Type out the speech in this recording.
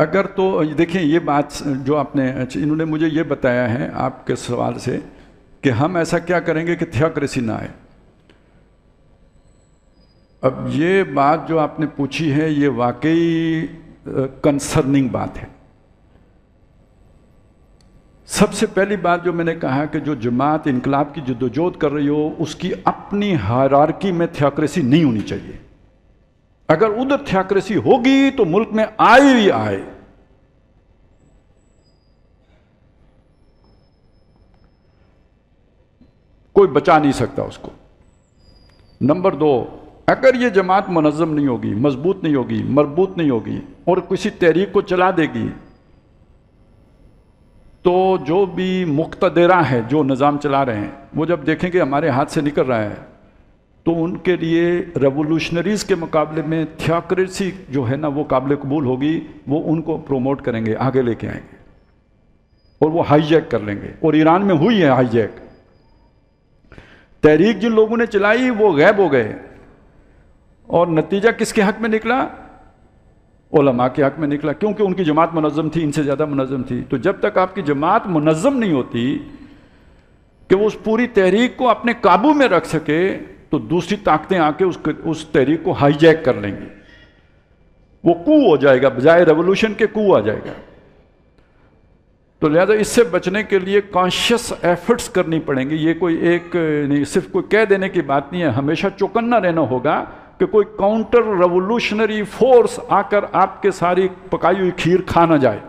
अगर तो देखें ये बात जो आपने इन्होंने मुझे ये बताया है आपके सवाल से कि हम ऐसा क्या करेंगे कि थियोक्रेसी ना आए अब ये बात जो आपने पूछी है ये वाकई कंसर्निंग बात है सबसे पहली बात जो मैंने कहा कि जो जमात इनकलाब की जदोजहद कर रही हो उसकी अपनी हरारकी में थियोक्रेसी नहीं होनी चाहिए अगर उधर थ्याक्रेसी होगी तो मुल्क में आए ही आए कोई बचा नहीं सकता उसको नंबर दो अगर ये जमात मनज़म नहीं होगी मजबूत नहीं होगी मजबूत नहीं होगी और किसी तहरीक को चला देगी तो जो भी मुख्तरा है जो निज़ाम चला रहे हैं वो जब देखेंगे हमारे हाथ से निकल रहा है तो उनके लिए रेवोल्यूशनरीज़ के मुकाबले में थियाक्रेसी जो है ना वो काबिल कबूल होगी वो उनको प्रोमोट करेंगे आगे लेके आएंगे और वो हाईजैक कर लेंगे और ईरान में हुई है हाईजैक तहरीक जिन लोगों ने चलाई वो गैब हो गए और नतीजा किसके हक में निकला ओलमा के हक में निकला क्योंकि उनकी जमात मुनजम थी इनसे ज़्यादा मुनजम थी तो जब तक आपकी जमात मुनजम नहीं होती कि वो उस पूरी तहरीक को अपने काबू में रख सके तो दूसरी ताकतें आके उस उस तहरीक को हाईजैक कर लेंगी वो कू हो जाएगा बजाय रेवोल्यूशन के कू आ जाएगा तो लिहाजा इससे बचने के लिए कॉन्शियस एफर्ट्स करनी पड़ेंगे ये कोई एक नहीं सिर्फ कोई कह देने की बात नहीं है हमेशा चौकन्ना रहना होगा कि कोई काउंटर रेवोल्यूशनरी फोर्स आकर आपके सारी पकाई हुई खीर खा ना जाए